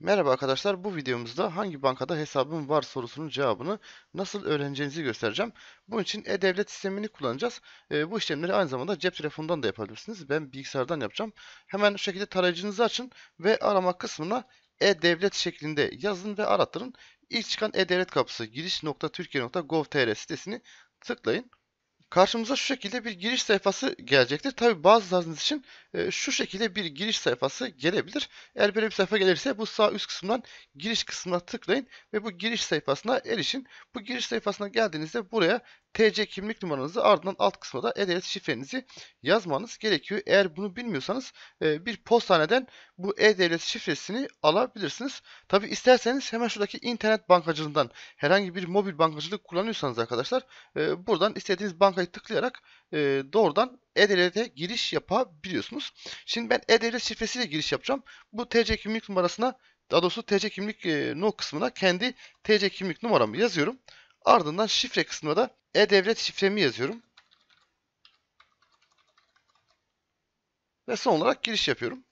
Merhaba arkadaşlar bu videomuzda hangi bankada hesabım var sorusunun cevabını nasıl öğreneceğinizi göstereceğim. Bunun için e-devlet sistemini kullanacağız. E, bu işlemleri aynı zamanda cep telefonundan da yapabilirsiniz. Ben bilgisayardan yapacağım. Hemen şu şekilde tarayıcınızı açın ve arama kısmına e-devlet şeklinde yazın ve arattırın. İlk çıkan e-devlet kapısı giriş.türkiye.gov.tr sitesini tıklayın. Karşımıza şu şekilde bir giriş sayfası gelecektir. Tabi bazılarınız için e, şu şekilde bir giriş sayfası gelebilir. Eğer böyle bir sayfa gelirse bu sağ üst kısımdan giriş kısmına tıklayın ve bu giriş sayfasına erişin. Bu giriş sayfasına geldiğinizde buraya TC kimlik numaranızı ardından alt kısma da e şifrenizi yazmanız gerekiyor. Eğer bunu bilmiyorsanız e, bir postaneden bu e-devlet şifresini alabilirsiniz. Tabi isterseniz hemen şuradaki internet bankacılığından herhangi bir mobil bankacılık kullanıyorsanız arkadaşlar e, buradan istediğiniz bankayı tıklayarak e, doğrudan e-devlete giriş yapabiliyorsunuz. Şimdi ben e-devlet şifresiyle giriş yapacağım. Bu TC kimlik numarasına daha doğrusu TC kimlik no kısmına kendi TC kimlik numaramı yazıyorum. Ardından şifre kısmına da e-devlet şifremi yazıyorum. Ve son olarak giriş yapıyorum.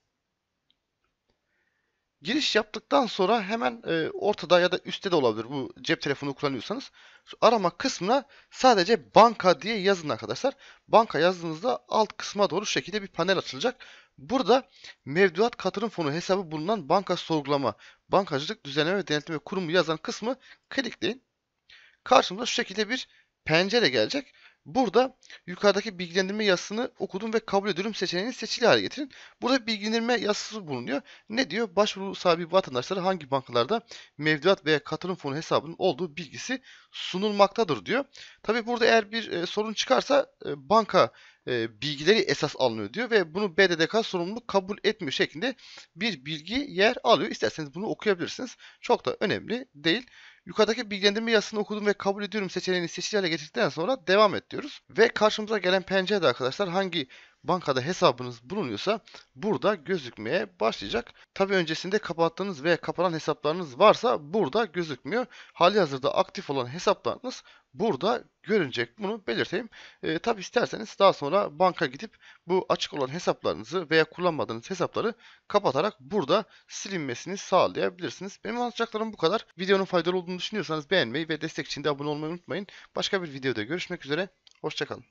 Giriş yaptıktan sonra hemen e, ortada ya da üstte de olabilir bu cep telefonu kullanıyorsanız. Şu arama kısmına sadece banka diye yazın arkadaşlar. Banka yazdığınızda alt kısma doğru şu şekilde bir panel açılacak. Burada mevduat katılım fonu hesabı bulunan banka sorgulama, bankacılık düzenleme ve denetleme kurumu yazan kısmı klikleyin. Karşımıza şu şekilde bir pencere gelecek. Burada yukarıdaki bilgilendirme yazısını okudum ve kabul ediyorum seçeneğini seçili hale getirin. Burada bilgilendirme yazısı bulunuyor. Ne diyor? Başvuru sahibi vatandaşlara hangi bankalarda mevduat veya katılım fonu hesabının olduğu bilgisi sunulmaktadır diyor. Tabi burada eğer bir e, sorun çıkarsa e, banka e, bilgileri esas alınıyor diyor ve bunu BDDK sorumluluk kabul etmiyor şeklinde bir bilgi yer alıyor. İsterseniz bunu okuyabilirsiniz. Çok da önemli değil. Yukarıdaki bilgilendirme yazısını okudum ve kabul ediyorum seçeneğini seçili hale getirdikten sonra devam et diyoruz. Ve karşımıza gelen pencerede arkadaşlar hangi bankada hesabınız bulunuyorsa burada gözükmeye başlayacak. Tabi öncesinde kapattığınız veya kapanan hesaplarınız varsa burada gözükmüyor. Hali hazırda aktif olan hesaplarınız burada görünecek. Bunu belirteyim. E, ee, tabi isterseniz daha sonra banka gidip bu açık olan hesaplarınızı veya kullanmadığınız hesapları kapatarak burada silinmesini sağlayabilirsiniz. Benim anlatacaklarım bu kadar. Videonun faydalı olduğunu düşünüyorsanız beğenmeyi ve destek için de abone olmayı unutmayın. Başka bir videoda görüşmek üzere. Hoşçakalın.